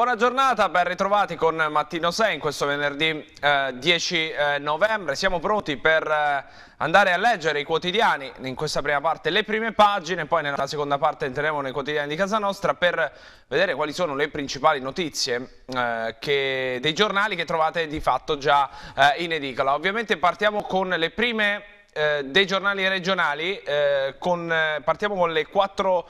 buona giornata, ben ritrovati con Mattino 6 in questo venerdì eh, 10 eh, novembre. Siamo pronti per eh, andare a leggere i quotidiani, in questa prima parte le prime pagine, poi nella seconda parte entreremo nei quotidiani di casa nostra per vedere quali sono le principali notizie eh, che, dei giornali che trovate di fatto già eh, in edicola. Ovviamente partiamo con le prime eh, dei giornali regionali, con, partiamo con le quattro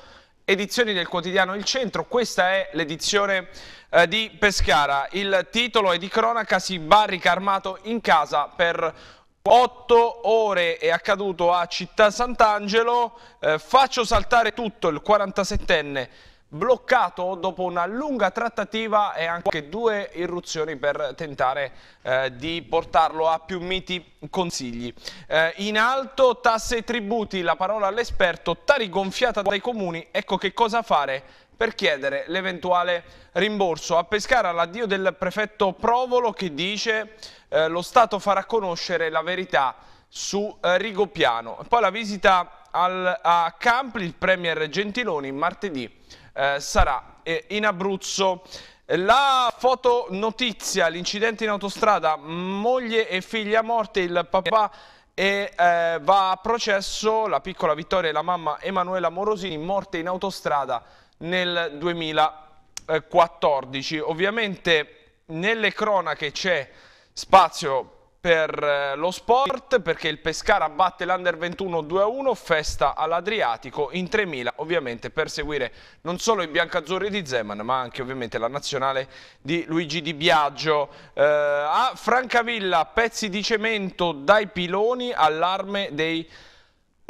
edizioni del quotidiano Il Centro, questa è l'edizione eh, di Pescara. Il titolo è di cronaca, si barrica armato in casa per otto ore è accaduto a Città Sant'Angelo, eh, faccio saltare tutto, il 47enne bloccato dopo una lunga trattativa e anche due irruzioni per tentare eh, di portarlo a più miti consigli. Eh, in alto tasse e tributi, la parola all'esperto, tari gonfiata dai comuni, ecco che cosa fare per chiedere l'eventuale rimborso. A Pescara l'addio del prefetto Provolo che dice eh, lo Stato farà conoscere la verità su eh, Rigopiano. Poi la visita al, a Campli, il Premier Gentiloni, martedì eh, sarà eh, in Abruzzo. La fotonotizia, l'incidente in autostrada, moglie e figlia morte, il papà e eh, va a processo la piccola Vittoria e la mamma Emanuela Morosini morte in autostrada nel 2014. Ovviamente nelle cronache c'è spazio per eh, lo sport perché il Pescara batte l'Under 21 2-1, festa all'Adriatico in 3.000 ovviamente per seguire non solo i biancazzurri di Zeman ma anche ovviamente la nazionale di Luigi Di Biagio. Eh, a Francavilla pezzi di cemento dai piloni all'arme dei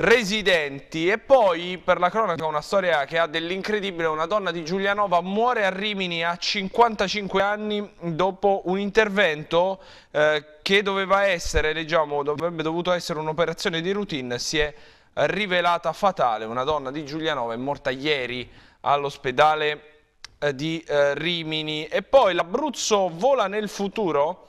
residenti e poi per la cronaca una storia che ha dell'incredibile una donna di Giulianova muore a Rimini a 55 anni dopo un intervento eh, che doveva essere leggiamo dovrebbe dovuto essere un'operazione di routine si è rivelata fatale una donna di Giulianova è morta ieri all'ospedale eh, di eh, Rimini e poi l'Abruzzo vola nel futuro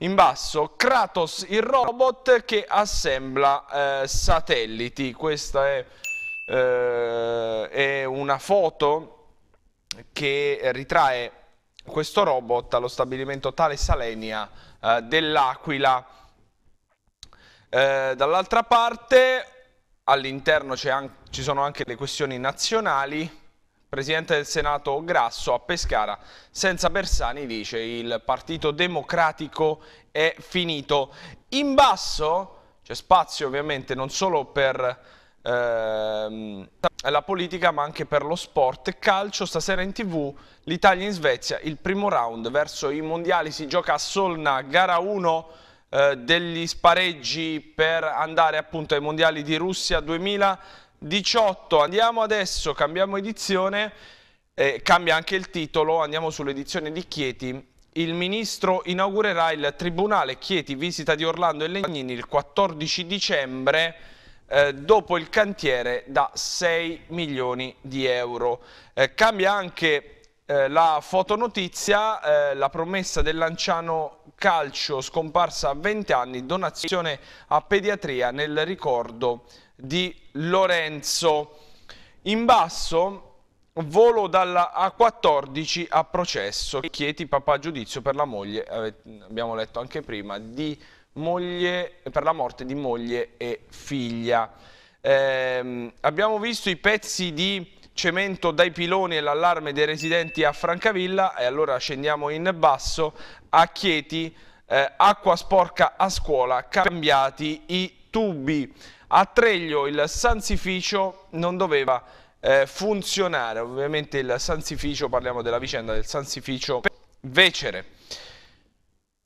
in basso Kratos il robot che assembla eh, satelliti questa è, eh, è, una foto che ritrae questo robot allo stabilimento Tale Salenia eh, dell'Aquila eh, dall'altra parte all'interno ci sono anche le questioni nazionali Presidente del Senato Grasso a Pescara, senza Bersani dice il Partito Democratico è finito. In basso c'è spazio ovviamente non solo per ehm, la politica ma anche per lo sport. Calcio stasera in tv, l'Italia in Svezia, il primo round verso i mondiali si gioca a Solna, gara 1 eh, degli spareggi per andare appunto ai mondiali di Russia 2000. 18, andiamo adesso, cambiamo edizione, eh, cambia anche il titolo, andiamo sull'edizione di Chieti. Il ministro inaugurerà il Tribunale Chieti visita di Orlando e Legnini il 14 dicembre eh, dopo il cantiere da 6 milioni di euro. Eh, cambia anche eh, la fotonotizia, eh, la promessa del Lanciano Calcio scomparsa a 20 anni, donazione a pediatria nel ricordo di Lorenzo. In basso volo dalla A14 a processo. Chieti papà giudizio per la moglie, eh, abbiamo letto anche prima, moglie, per la morte di moglie e figlia. Eh, abbiamo visto i pezzi di cemento dai piloni e l'allarme dei residenti a Francavilla e allora scendiamo in basso a Chieti, eh, acqua sporca a scuola, cambiati i tubi. A Treglio il sansificio non doveva eh, funzionare, ovviamente il sansificio, parliamo della vicenda del sansificio Vecere.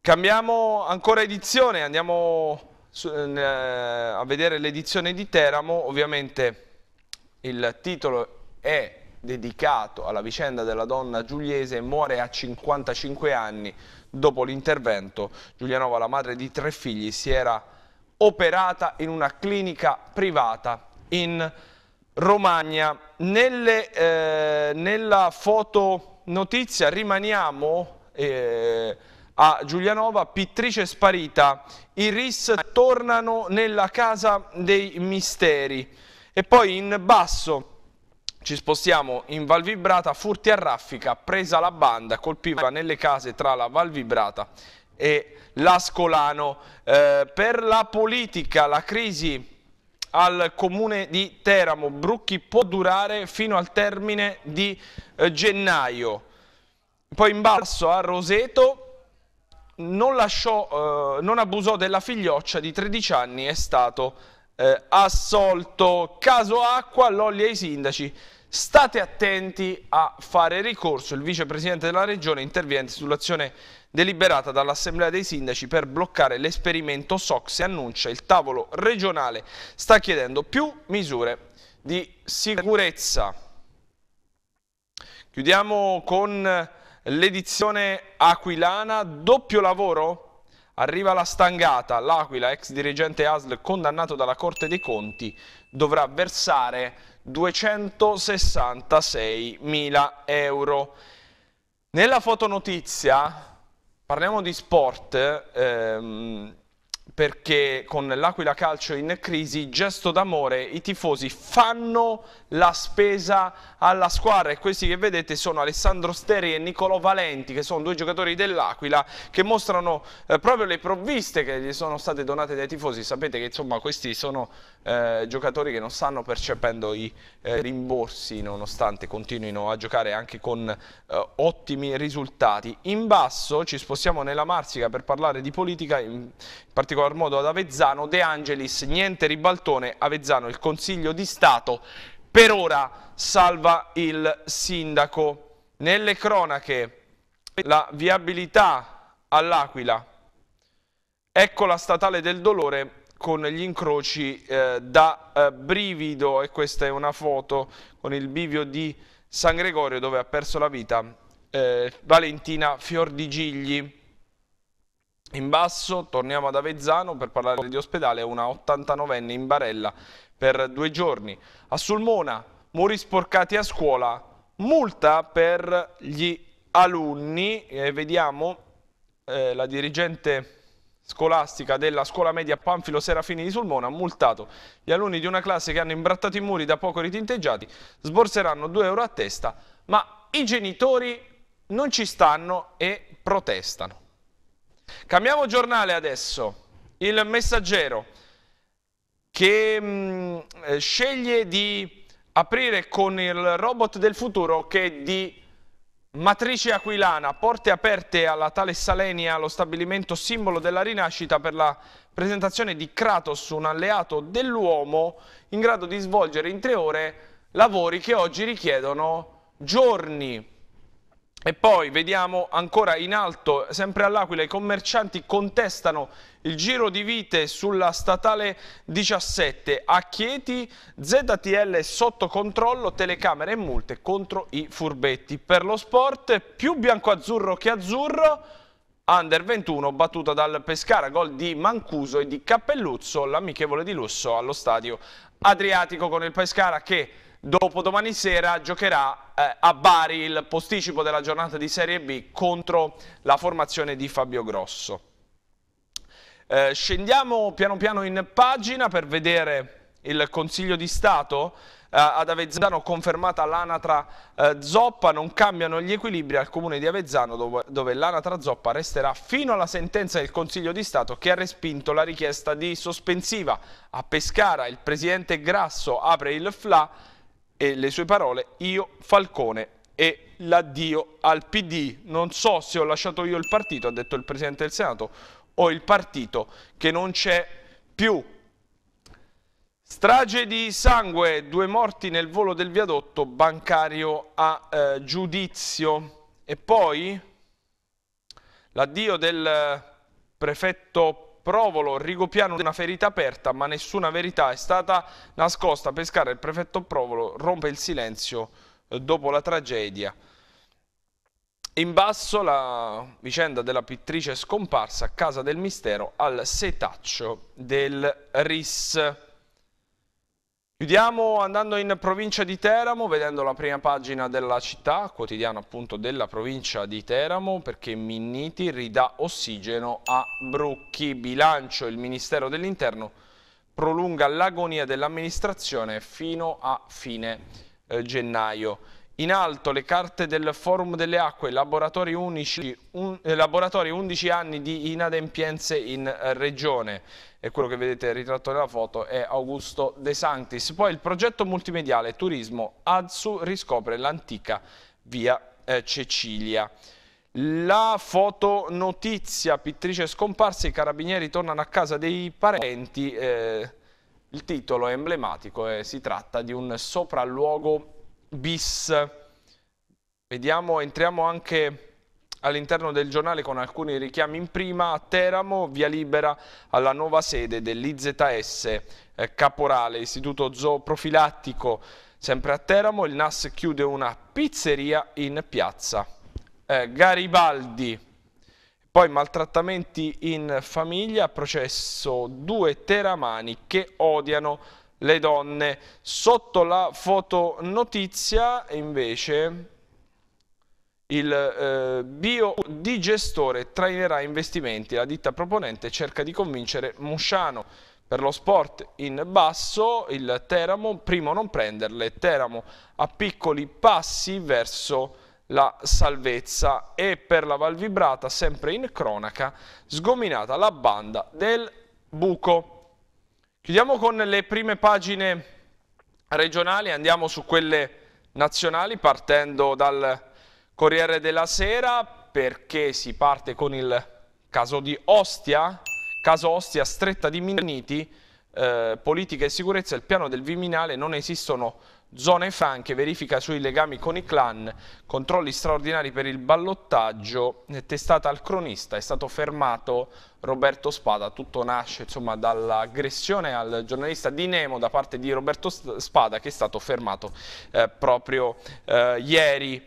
Cambiamo ancora edizione, andiamo su, eh, a vedere l'edizione di Teramo, ovviamente il titolo è dedicato alla vicenda della donna giuliese, muore a 55 anni dopo l'intervento. Giulianova, la madre di tre figli, si era operata in una clinica privata in Romagna. Nelle, eh, nella fotonotizia rimaniamo eh, a Giulianova, pittrice sparita, i RIS tornano nella casa dei misteri e poi in basso ci spostiamo in Valvibrata, furti a raffica, presa la banda, colpiva nelle case tra la Valvibrata e l'Ascolano. Eh, per la politica la crisi al comune di Teramo, Brucchi può durare fino al termine di eh, gennaio. Poi in basso a Roseto non, lasciò, eh, non abusò della figlioccia di 13 anni, è stato eh, assolto. Caso acqua, l'olio ai sindaci. State attenti a fare ricorso. Il vicepresidente della regione interviene sull'azione deliberata dall'Assemblea dei Sindaci per bloccare l'esperimento SOX e annuncia il tavolo regionale sta chiedendo più misure di sicurezza. Chiudiamo con l'edizione aquilana, doppio lavoro? Arriva la stangata, l'Aquila, ex dirigente ASL condannato dalla Corte dei Conti, dovrà versare 266 mila euro. Nella fotonotizia Parliamo di sport ehm, perché con l'Aquila Calcio in crisi, gesto d'amore, i tifosi fanno la spesa alla squadra e questi che vedete sono Alessandro Steri e Nicolo Valenti che sono due giocatori dell'Aquila che mostrano eh, proprio le provviste che gli sono state donate dai tifosi sapete che insomma questi sono eh, giocatori che non stanno percependo i eh, rimborsi nonostante continuino a giocare anche con eh, ottimi risultati in basso ci spostiamo nella Marsica per parlare di politica in particolar modo ad Avezzano De Angelis niente ribaltone Avezzano il Consiglio di Stato per ora salva il sindaco. Nelle cronache la viabilità all'Aquila, ecco la statale del dolore con gli incroci eh, da eh, brivido e questa è una foto con il bivio di San Gregorio dove ha perso la vita eh, Valentina Fiordigigli. In basso torniamo ad Avezzano per parlare di ospedale, una 89enne in barella per due giorni. A Sulmona, muri sporcati a scuola, multa per gli alunni. Eh, vediamo eh, la dirigente scolastica della scuola media Panfilo Serafini di Sulmona ha multato gli alunni di una classe che hanno imbrattato i muri da poco ritinteggiati, sborseranno 2 euro a testa, ma i genitori non ci stanno e protestano. Cambiamo giornale adesso. Il messaggero che mh, mm, eh, sceglie di aprire con il robot del futuro che di matrice aquilana, porte aperte alla Tale Salenia, lo stabilimento simbolo della rinascita per la presentazione di Kratos, un alleato dell'uomo in grado di svolgere in tre ore lavori che oggi richiedono giorni. E poi vediamo ancora in alto, sempre all'Aquila, i commercianti contestano il giro di vite sulla statale 17. A Chieti, ZTL sotto controllo, telecamere e multe contro i furbetti. Per lo sport, più bianco-azzurro che azzurro, Under 21 battuta dal Pescara, gol di Mancuso e di Cappelluzzo, l'amichevole di lusso allo stadio Adriatico con il Pescara che dopo domani sera giocherà eh, a Bari il posticipo della giornata di Serie B contro la formazione di Fabio Grosso. Eh, scendiamo piano piano in pagina per vedere il Consiglio di Stato. Eh, ad Avezzano confermata l'anatra eh, Zoppa, non cambiano gli equilibri al comune di Avezzano dove, dove l'anatra Zoppa resterà fino alla sentenza del Consiglio di Stato che ha respinto la richiesta di sospensiva. A Pescara il presidente Grasso apre il FLA e le sue parole, io Falcone e l'addio al PD. Non so se ho lasciato io il partito, ha detto il Presidente del Senato, o il partito che non c'è più. Strage di sangue, due morti nel volo del viadotto bancario a eh, giudizio. E poi l'addio del prefetto Provolo, Rigopiano una ferita aperta ma nessuna verità è stata nascosta. Pescare il prefetto Provolo rompe il silenzio eh, dopo la tragedia. In basso la vicenda della pittrice scomparsa a casa del mistero al setaccio del RIS. Chiudiamo andando in provincia di Teramo, vedendo la prima pagina della città, quotidiano appunto della provincia di Teramo, perché Minniti ridà ossigeno a Brucchi. Bilancio, il Ministero dell'Interno prolunga l'agonia dell'amministrazione fino a fine eh, gennaio. In alto le carte del Forum delle Acque, laboratori 11, un, eh, laboratori 11 anni di inadempienze in eh, regione. E quello che vedete ritratto nella foto è Augusto De Sanctis. Poi il progetto multimediale Turismo Adsu riscopre l'antica via eh, Cecilia. La fotonotizia, pittrice scomparsa, i carabinieri tornano a casa dei parenti. Eh, il titolo è emblematico e si tratta di un sopralluogo bis. Vediamo, entriamo anche all'interno del giornale con alcuni richiami in prima. A Teramo, via libera alla nuova sede dell'IZS eh, Caporale, istituto zooprofilattico. Sempre a Teramo, il NAS chiude una pizzeria in piazza. Eh, Garibaldi. Poi maltrattamenti in famiglia, processo due teramani che odiano le donne. Sotto la fotonotizia invece il eh, biodigestore trainerà investimenti, la ditta proponente cerca di convincere Musciano. Per lo sport in basso il Teramo, primo non prenderle, Teramo a piccoli passi verso la salvezza e per la Valvibrata, sempre in cronaca, sgominata la banda del buco. Chiudiamo con le prime pagine regionali, andiamo su quelle nazionali partendo dal Corriere della Sera perché si parte con il caso di Ostia, caso Ostia stretta di Milaniti, eh, politica e sicurezza, il piano del Viminale non esistono Zone franche, verifica sui legami con i clan, controlli straordinari per il ballottaggio, testata al cronista, è stato fermato Roberto Spada, tutto nasce dall'aggressione al giornalista di Nemo da parte di Roberto Spada che è stato fermato eh, proprio eh, ieri.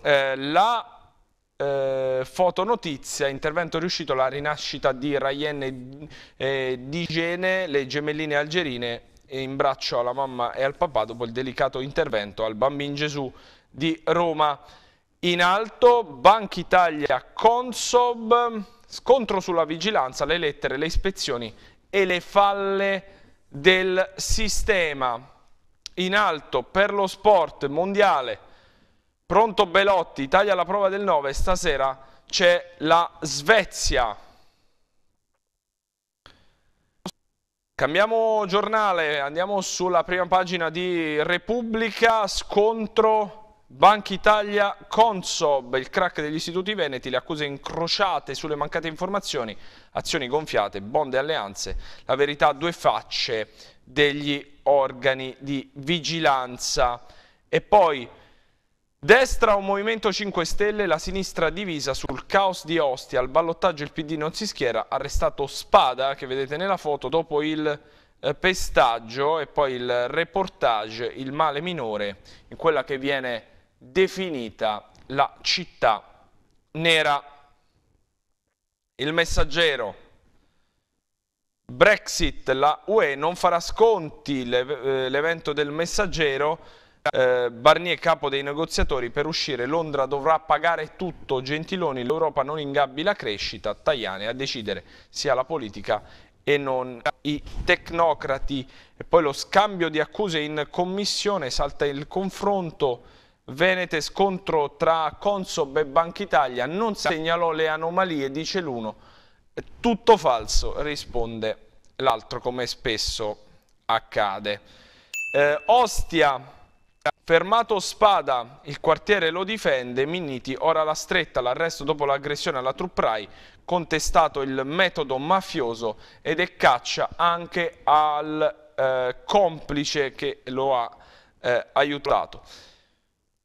Eh, la eh, fotonotizia, intervento riuscito la rinascita di Rayenne e eh, Digene, le gemelline algerine in braccio alla mamma e al papà dopo il delicato intervento al Bambin Gesù di Roma. In alto, Banca Italia, Consob, scontro sulla vigilanza, le lettere, le ispezioni e le falle del sistema. In alto, per lo sport mondiale, pronto Belotti, Italia alla prova del 9, stasera c'è la Svezia. Cambiamo giornale, andiamo sulla prima pagina di Repubblica, scontro Banca Italia Consob, il crack degli istituti veneti, le accuse incrociate sulle mancate informazioni, azioni gonfiate, bond e alleanze, la verità a due facce degli organi di vigilanza. E poi Destra un Movimento 5 Stelle, la sinistra divisa sul caos di Ostia. Al ballottaggio il PD non si schiera, arrestato Spada, che vedete nella foto, dopo il eh, pestaggio e poi il reportage, il male minore, in quella che viene definita la città nera. Il messaggero. Brexit, la UE non farà sconti, eh, l'evento del messaggero eh, Barnier capo dei negoziatori per uscire Londra dovrà pagare tutto, Gentiloni l'Europa non ingabbi la crescita, Tajani a decidere sia la politica e non i tecnocrati. E poi lo scambio di accuse in commissione, salta il confronto Venete scontro tra Consob e Banca Italia, non segnalò le anomalie, dice l'uno. Tutto falso, risponde l'altro come spesso accade. Eh, Ostia Fermato Spada, il quartiere lo difende, Minniti ora la stretta, l'arresto dopo l'aggressione alla Trupprai, contestato il metodo mafioso ed è caccia anche al eh, complice che lo ha eh, aiutato.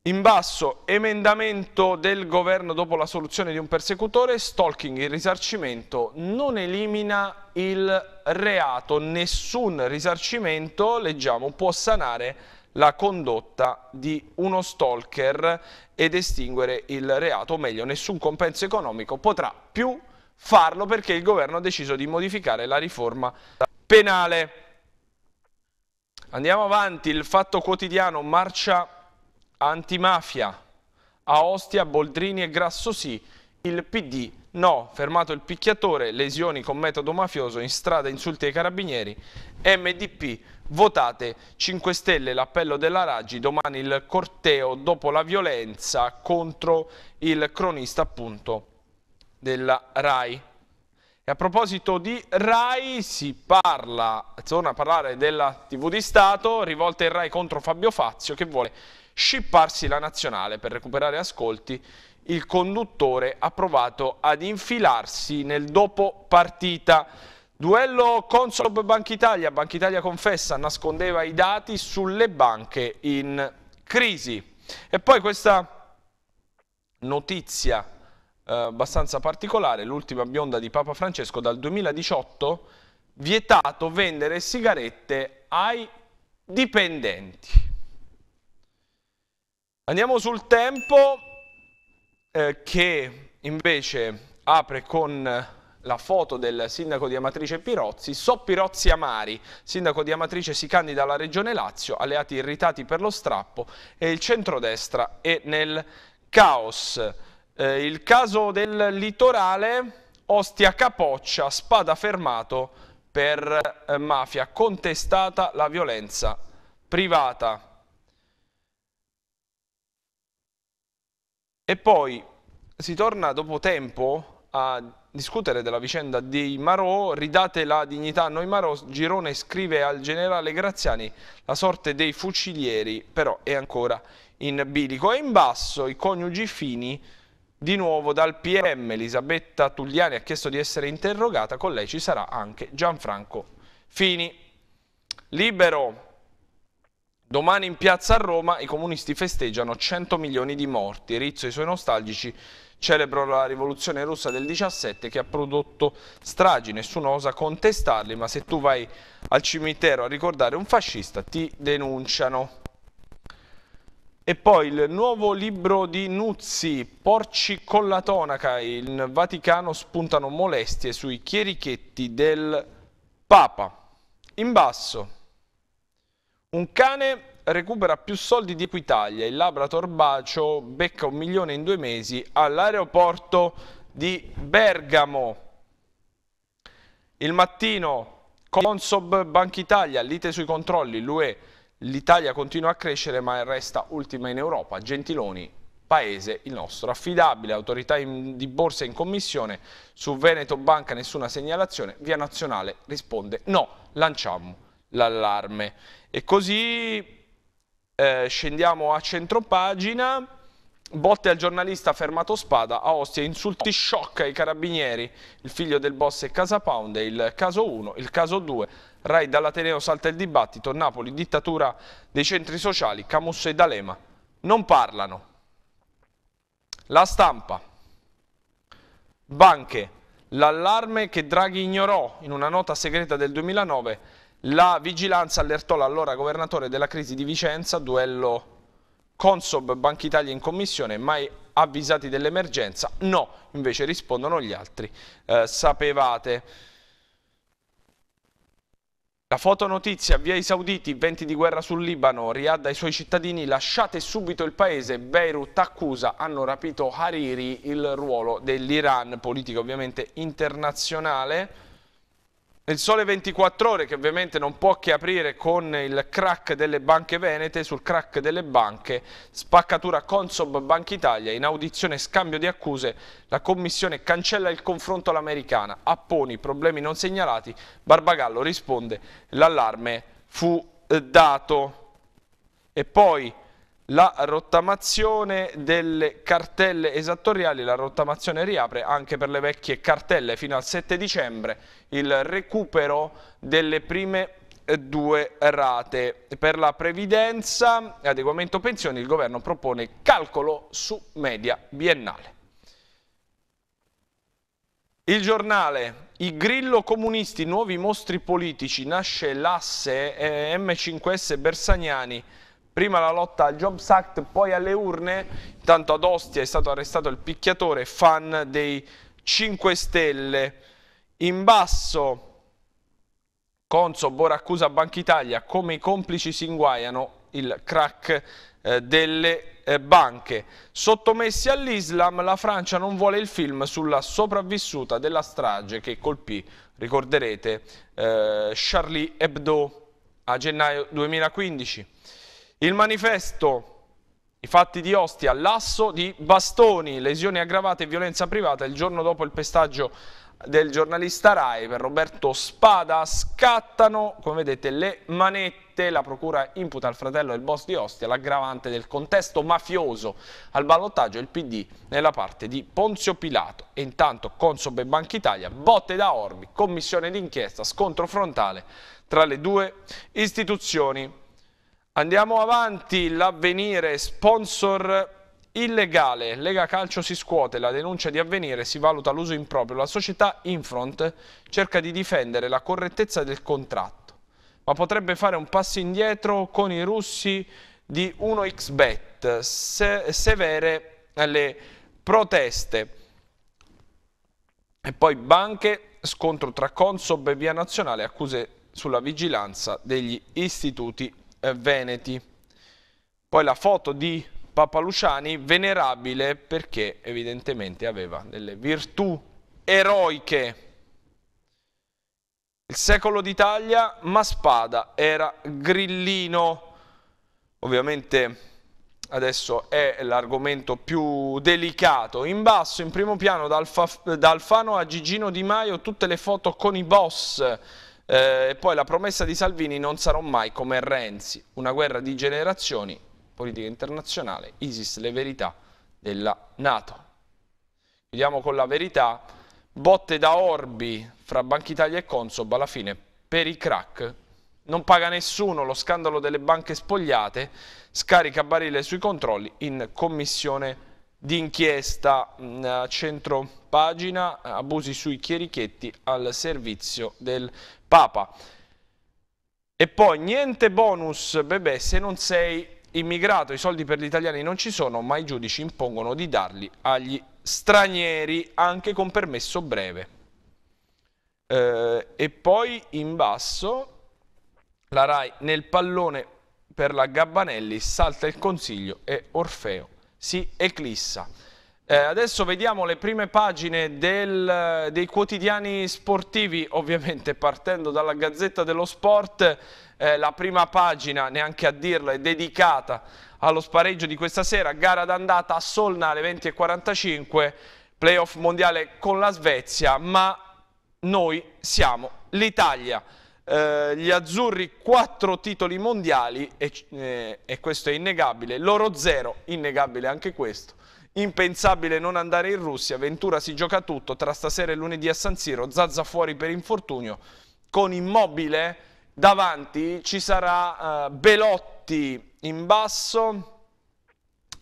In basso, emendamento del governo dopo la soluzione di un persecutore, stalking il risarcimento non elimina il reato, nessun risarcimento, leggiamo, può sanare la condotta di uno stalker ed estinguere il reato, o meglio nessun compenso economico potrà più farlo perché il governo ha deciso di modificare la riforma penale. Andiamo avanti, il fatto quotidiano, marcia antimafia, a Ostia, Boldrini e Grasso sì, il PD no, fermato il picchiatore, lesioni con metodo mafioso, in strada insulti ai carabinieri, MDP Votate 5 Stelle, l'appello della Raggi, domani il corteo dopo la violenza contro il cronista appunto della RAI. E a proposito di RAI si parla, torna a parlare della TV di Stato, rivolta il RAI contro Fabio Fazio che vuole scipparsi la nazionale per recuperare ascolti. Il conduttore ha provato ad infilarsi nel dopo partita Duello Consob Banca Italia, Banca Italia confessa, nascondeva i dati sulle banche in crisi. E poi questa notizia eh, abbastanza particolare, l'ultima bionda di Papa Francesco dal 2018, vietato vendere sigarette ai dipendenti. Andiamo sul tempo eh, che invece apre con la foto del sindaco di Amatrice Pirozzi, So Pirozzi Amari, sindaco di Amatrice si candida alla Regione Lazio, alleati irritati per lo strappo e il centrodestra è nel caos. Eh, il caso del litorale, Ostia Capoccia, spada fermato per eh, mafia, contestata la violenza privata. E poi si torna dopo tempo a discutere della vicenda dei Marò, ridate la dignità a noi Marò, Girone scrive al generale Graziani, la sorte dei fucilieri però è ancora in bilico. E in basso i coniugi Fini, di nuovo dal PM, Elisabetta Tugliani ha chiesto di essere interrogata, con lei ci sarà anche Gianfranco Fini. Libero, Domani in piazza a Roma i comunisti festeggiano 100 milioni di morti. Rizzo e i suoi nostalgici celebrano la rivoluzione russa del 17 che ha prodotto stragi, nessuno osa contestarli, ma se tu vai al cimitero a ricordare un fascista ti denunciano. E poi il nuovo libro di Nuzzi, Porci con la tonaca, in Vaticano spuntano molestie sui chierichetti del Papa. In basso un cane recupera più soldi di Equitalia, il Labrador Bacio becca un milione in due mesi all'aeroporto di Bergamo. Il mattino Consob Banca Italia, lite sui controlli, l'UE, l'Italia continua a crescere ma resta ultima in Europa, Gentiloni, paese il nostro, affidabile, autorità in, di borsa in commissione, su Veneto Banca nessuna segnalazione, Via Nazionale risponde no, lanciamo l'allarme. E così eh, scendiamo a centropagina, botte al giornalista fermato spada, a Ostia insulti shock ai carabinieri, il figlio del boss è Casa Pound, il caso 1, il caso 2, Rai dall'Ateneo salta il dibattito, Napoli dittatura dei centri sociali, Camusso e D'Alema non parlano. La stampa, banche, l'allarme che Draghi ignorò in una nota segreta del 2009 la vigilanza allertò l'allora governatore della crisi di Vicenza, duello Consob Banca Italia in commissione, mai avvisati dell'emergenza? No, invece rispondono gli altri. Eh, sapevate. La fotonotizia, via i sauditi, venti di guerra sul Libano, Riyadh ai suoi cittadini, lasciate subito il paese, Beirut accusa, hanno rapito Hariri, il ruolo dell'Iran, politica ovviamente internazionale. Il Sole 24 Ore che ovviamente non può che aprire con il crack delle banche venete, sul crack delle banche, spaccatura Consob Banca Italia, in audizione scambio di accuse, la commissione cancella il confronto all'americana, apponi problemi non segnalati, Barbagallo risponde, l'allarme fu eh, dato. E poi la rottamazione delle cartelle esattoriali, la rottamazione riapre anche per le vecchie cartelle fino al 7 dicembre, il recupero delle prime eh, due rate. Per la previdenza, e adeguamento pensioni, il governo propone calcolo su media biennale. Il giornale, i grillo comunisti, nuovi mostri politici, nasce l'asse eh, M5S Bersagnani, prima la lotta al Jobs Act, poi alle urne. Intanto ad Ostia è stato arrestato il picchiatore, fan dei 5 Stelle. In basso, Consob ora accusa Banca Italia come i complici si inguaiano il crack eh, delle eh, banche. Sottomessi all'Islam, la Francia non vuole il film sulla sopravvissuta della strage che colpì, ricorderete, eh, Charlie Hebdo a gennaio 2015. Il manifesto, i fatti di Ostia, l'asso di bastoni, lesioni aggravate e violenza privata il giorno dopo il pestaggio del giornalista Rai per Roberto Spada scattano, come vedete, le manette. La procura imputa al fratello del boss di Ostia l'aggravante del contesto mafioso al ballottaggio il PD nella parte di Ponzio Pilato. E intanto Consob e Banca Italia, botte da Orbi, commissione d'inchiesta, scontro frontale tra le due istituzioni. Andiamo avanti, l'avvenire sponsor illegale. Lega Calcio si scuote, la denuncia di avvenire, si valuta l'uso improprio. La società Infront cerca di difendere la correttezza del contratto, ma potrebbe fare un passo indietro con i russi di 1xbet, se severe le proteste. E poi banche, scontro tra Consob e Via Nazionale, accuse sulla vigilanza degli istituti eh, veneti. Poi la foto di Papa Luciani, venerabile perché evidentemente aveva delle virtù eroiche. Il secolo d'Italia, ma spada era grillino. Ovviamente adesso è l'argomento più delicato. In basso, in primo piano, da Alfano a Gigino Di Maio, tutte le foto con i boss eh, poi la promessa di Salvini non sarò mai come Renzi, una guerra di generazioni, politica internazionale, ISIS, le verità della Nato. Chiudiamo con la verità, botte da Orbi fra Banca Italia e Consob, alla fine per i crack non paga nessuno lo scandalo delle banche spogliate, scarica barile sui controlli in commissione di inchiesta mm, centro pagina abusi sui chierichetti al servizio del Papa. E poi niente bonus bebè se non sei immigrato, i soldi per gli italiani non ci sono, ma i giudici impongono di darli agli stranieri anche con permesso breve. Eh, e poi in basso la RAI nel pallone per la Gabbanelli salta il consiglio e Orfeo si eclissa. Eh, adesso vediamo le prime pagine del, dei quotidiani sportivi, ovviamente partendo dalla Gazzetta dello Sport, eh, la prima pagina, neanche a dirla, è dedicata allo spareggio di questa sera, gara d'andata a Solna alle 20.45, playoff mondiale con la Svezia, ma noi siamo l'Italia. Eh, gli azzurri 4 titoli mondiali e, eh, e questo è innegabile, loro 0, innegabile anche questo. Impensabile non andare in Russia, Ventura si gioca tutto, tra stasera e lunedì a San Siro, Zazza fuori per infortunio, con Immobile davanti ci sarà eh, Belotti in basso,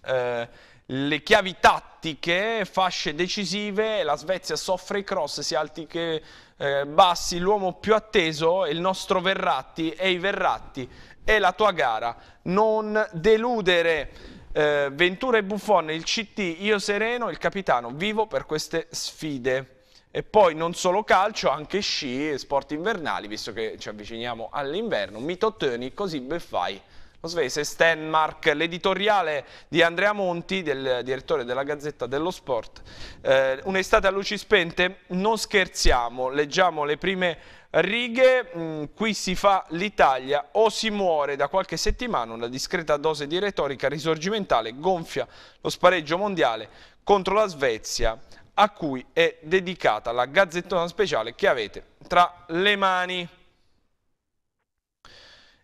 eh, le chiavi tattiche, fasce decisive, la Svezia soffre i cross sia alti che eh, Bassi, l'uomo più atteso, è il nostro Verratti, e i Verratti, è la tua gara. Non deludere eh, Ventura e Buffon, il CT, io sereno, il capitano, vivo per queste sfide. E poi non solo calcio, anche sci e sport invernali, visto che ci avviciniamo all'inverno. Mito Mitotoni, così beffai Svese Stenmark, l'editoriale di Andrea Monti, del direttore della Gazzetta dello Sport. Eh, Un'estate a luci spente, non scherziamo, leggiamo le prime righe, mm, qui si fa l'Italia o si muore da qualche settimana, una discreta dose di retorica risorgimentale gonfia lo spareggio mondiale contro la Svezia a cui è dedicata la gazzettona speciale che avete tra le mani.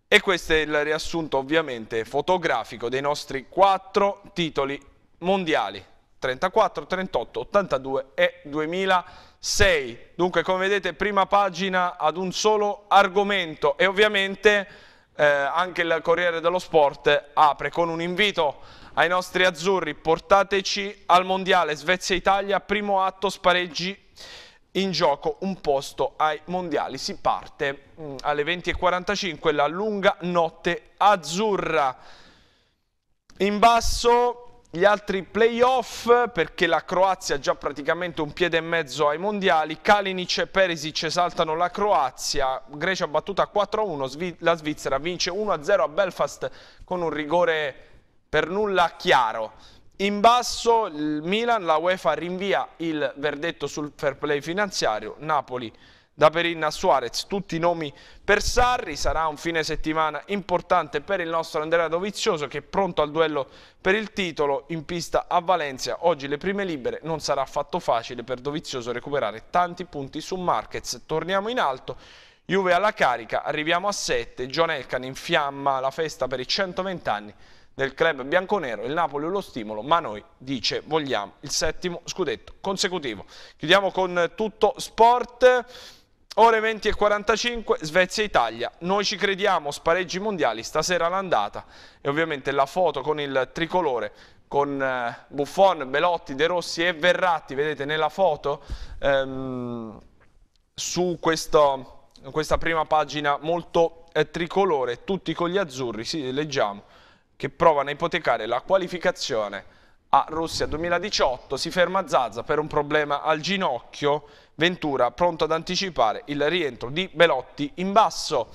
E questo è il riassunto ovviamente fotografico dei nostri quattro titoli mondiali. 34, 38, 82 e 2006. Dunque, come vedete, prima pagina ad un solo argomento e ovviamente eh, anche il Corriere dello Sport apre con un invito ai nostri azzurri, portateci al Mondiale Svezia-Italia, primo atto spareggi in gioco un posto ai mondiali. Si parte mm, alle 20.45 la lunga notte azzurra. In basso gli altri playoff perché la Croazia ha già praticamente un piede e mezzo ai mondiali. Kalinic e Perisic esaltano la Croazia. Grecia battuta 4-1, la Svizzera vince 1-0 a Belfast con un rigore per nulla chiaro. In basso il Milan, la UEFA rinvia il verdetto sul fair play finanziario, Napoli da Perin a Suarez, tutti i nomi per Sarri, sarà un fine settimana importante per il nostro Andrea Dovizioso che è pronto al duello per il titolo in pista a Valencia, oggi le prime libere, non sarà affatto facile per Dovizioso recuperare tanti punti su Marquez, torniamo in alto, Juve alla carica, arriviamo a 7, John Elkan in fiamma, la festa per i 120 anni del club bianconero, il Napoli lo stimolo, ma noi dice vogliamo il settimo scudetto consecutivo. Chiudiamo con tutto sport, ore 20 e 45, Svezia-Italia, noi ci crediamo, spareggi mondiali, stasera l'andata e ovviamente la foto con il tricolore con eh, Buffon, Belotti, De Rossi e Verratti, vedete nella foto, ehm, su questo, questa prima pagina molto eh, tricolore, tutti con gli azzurri, sì, leggiamo, che provano a ipotecare la qualificazione a Russia 2018, si ferma Zaza per un problema al ginocchio, Ventura pronto ad anticipare il rientro di Belotti in basso.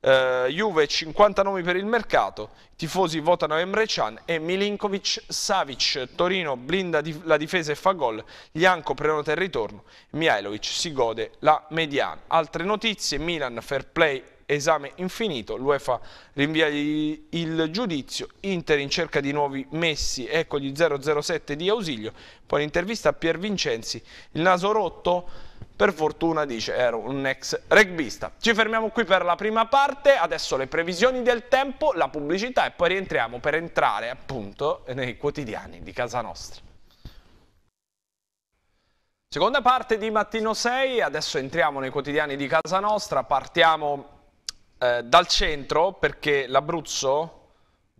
Uh, Juve 50 nomi per il mercato, tifosi votano Emre Can e Milinkovic Savic, Torino blinda dif la difesa e fa gol, Lianco prenota il ritorno, Mihailovic si gode la mediana. Altre notizie, Milan fair play esame infinito, l'UEFA rinvia il giudizio, Inter in cerca di nuovi messi, ecco gli 007 di Ausilio, poi l'intervista a Pier Vincenzi, il naso rotto, per fortuna dice ero un ex rugbista. Ci fermiamo qui per la prima parte, adesso le previsioni del tempo, la pubblicità e poi rientriamo per entrare appunto nei quotidiani di casa nostra. Seconda parte di Mattino 6, adesso entriamo nei quotidiani di casa nostra, partiamo eh, dal centro perché l'Abruzzo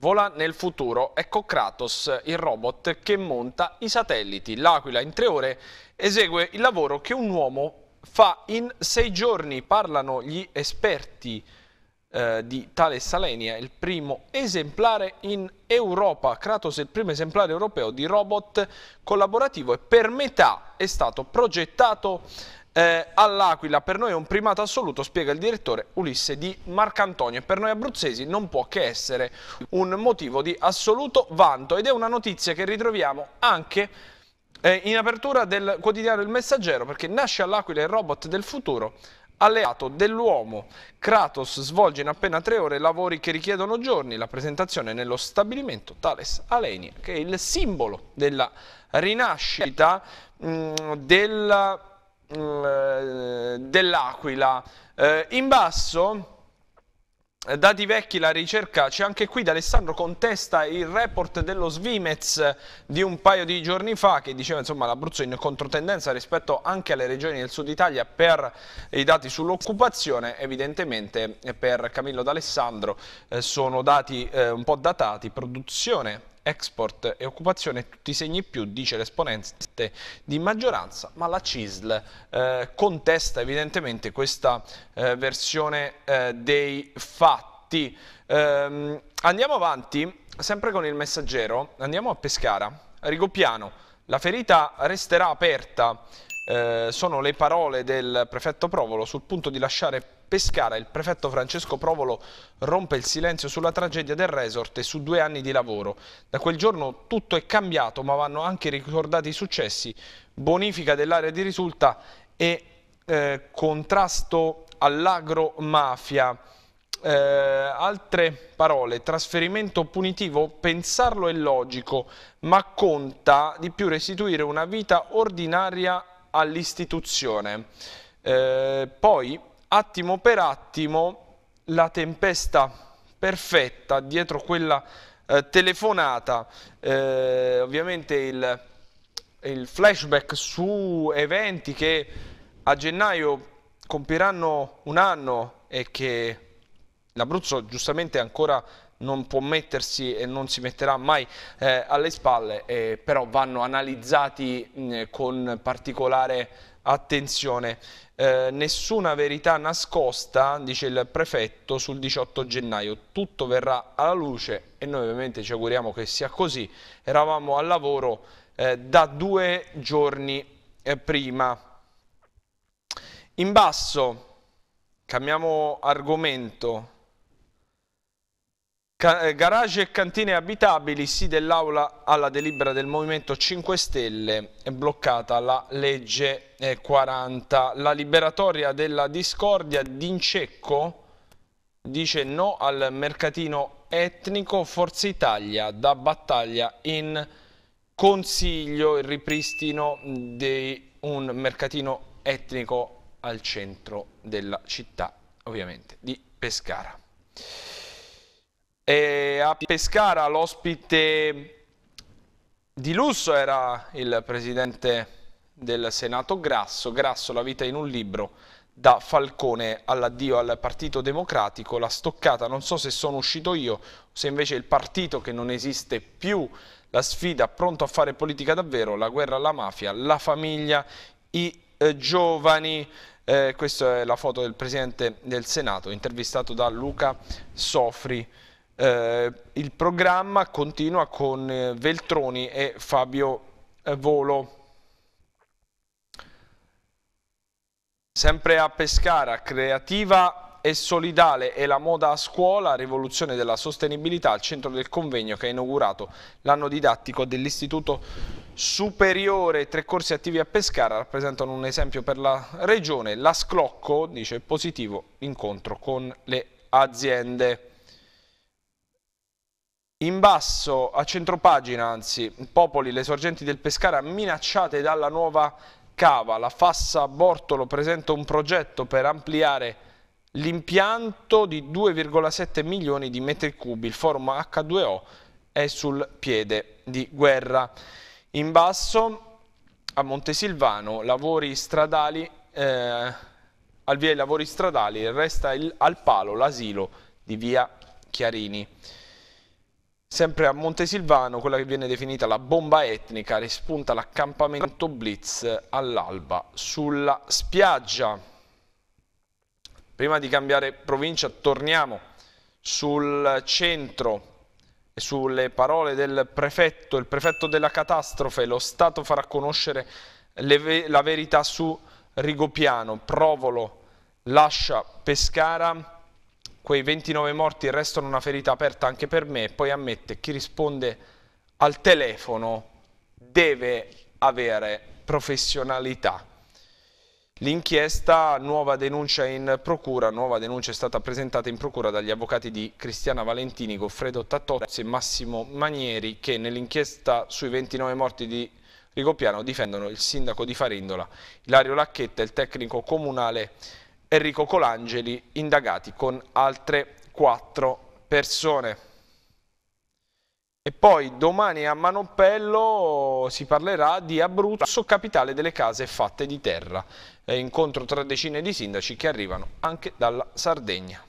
vola nel futuro. Ecco Kratos, il robot che monta i satelliti. L'Aquila in tre ore esegue il lavoro che un uomo fa in sei giorni, parlano gli esperti eh, di tale Salenia, il primo esemplare in Europa. Kratos è il primo esemplare europeo di robot collaborativo e per metà è stato progettato eh, all'Aquila per noi è un primato assoluto, spiega il direttore Ulisse di Marcantonio e per noi abruzzesi non può che essere un motivo di assoluto vanto ed è una notizia che ritroviamo anche eh, in apertura del quotidiano Il Messaggero perché nasce all'Aquila il robot del futuro alleato dell'uomo. Kratos svolge in appena tre ore lavori che richiedono giorni, la presentazione nello stabilimento Thales Alenia che è il simbolo della rinascita mh, mm, della eh, dell'Aquila. Eh, in basso eh, Dati vecchi la ricerca c'è anche qui D'Alessandro contesta il report dello Svimez di un paio di giorni fa che diceva insomma l'Abruzzo in controtendenza rispetto anche alle regioni del sud Italia per i dati sull'occupazione evidentemente per Camillo D'Alessandro eh, sono dati eh, un po' datati produzione export e occupazione tutti i segni più, dice l'esponente di maggioranza, ma la CISL eh, contesta evidentemente questa eh, versione eh, dei fatti. Ehm, andiamo avanti, sempre con il messaggero, andiamo a Pescara, Rigopiano, la ferita resterà aperta eh, sono le parole del prefetto Provolo sul punto di lasciare Pescara. Il prefetto Francesco Provolo rompe il silenzio sulla tragedia del resort e su due anni di lavoro. Da quel giorno tutto è cambiato, ma vanno anche ricordati i successi, bonifica dell'area di risulta e eh, contrasto all'agromafia. Eh, altre parole, trasferimento punitivo, pensarlo è logico, ma conta di più restituire una vita ordinaria all'istituzione. Eh, poi, attimo per attimo, la tempesta perfetta dietro quella eh, telefonata, eh, ovviamente il, il flashback su eventi che a gennaio compiranno un anno e che l'Abruzzo giustamente ancora non può mettersi e non si metterà mai eh, alle spalle, eh, però vanno analizzati mh, con particolare attenzione. Eh, nessuna verità nascosta, dice il prefetto, sul 18 gennaio. Tutto verrà alla luce e noi ovviamente ci auguriamo che sia così. Eravamo al lavoro eh, da due giorni eh, prima. In basso, cambiamo argomento. Eh, garage e cantine abitabili, sì dell'Aula alla delibera del Movimento 5 Stelle, è bloccata la legge 40. Eh, la liberatoria della discordia d'Incecco dice no al mercatino etnico, Forza Italia da battaglia in consiglio il ripristino di un mercatino etnico al centro della città, ovviamente, di Pescara. E a Pescara l'ospite di lusso era il presidente del Senato Grasso, Grasso la vita in un libro, da Falcone all'addio al Partito Democratico, la stoccata, non so se sono uscito io, se invece il partito che non esiste più, la sfida pronto a fare politica davvero, la guerra alla mafia, la famiglia, i eh, giovani. Eh, questa è la foto del Presidente del Senato, intervistato da Luca Sofri. Eh, il programma continua con eh, Veltroni e Fabio eh, Volo. Sempre a Pescara, creativa e solidale è la moda a scuola, rivoluzione della sostenibilità al centro del convegno che ha inaugurato l'anno didattico dell'Istituto Superiore. Tre corsi attivi a Pescara rappresentano un esempio per la regione. La Sclocco, dice, positivo incontro con le aziende. In basso, a centropagina anzi, Popoli, le sorgenti del Pescara minacciate dalla nuova cava. La Fassa Bortolo presenta un progetto per ampliare l'impianto di 2,7 milioni di metri cubi. Il forum H2O è sul piede di guerra. In basso, a Montesilvano, lavori stradali, eh, al via i lavori stradali, resta il, al palo l'asilo di via Chiarini. Sempre a Montesilvano, quella che viene definita la bomba etnica, rispunta l'accampamento Blitz all'alba sulla spiaggia. Prima di cambiare provincia torniamo sul centro e sulle parole del prefetto, il prefetto della catastrofe, lo Stato farà conoscere ve la verità su Rigopiano, Provolo lascia Pescara quei 29 morti restano una ferita aperta anche per me, poi ammette chi risponde al telefono deve avere professionalità. L'inchiesta, nuova denuncia in procura, nuova denuncia è stata presentata in procura dagli avvocati di Cristiana Valentini, Goffredo Tattozzi e Massimo Manieri che nell'inchiesta sui 29 morti di Rigopiano difendono il sindaco di Farindola, Ilario Lacchetta e il tecnico comunale Enrico Colangeli, indagati con altre quattro persone. E poi domani a Manopello si parlerà di Abruzzo, capitale delle case fatte di terra. È incontro tra decine di sindaci che arrivano anche dalla Sardegna.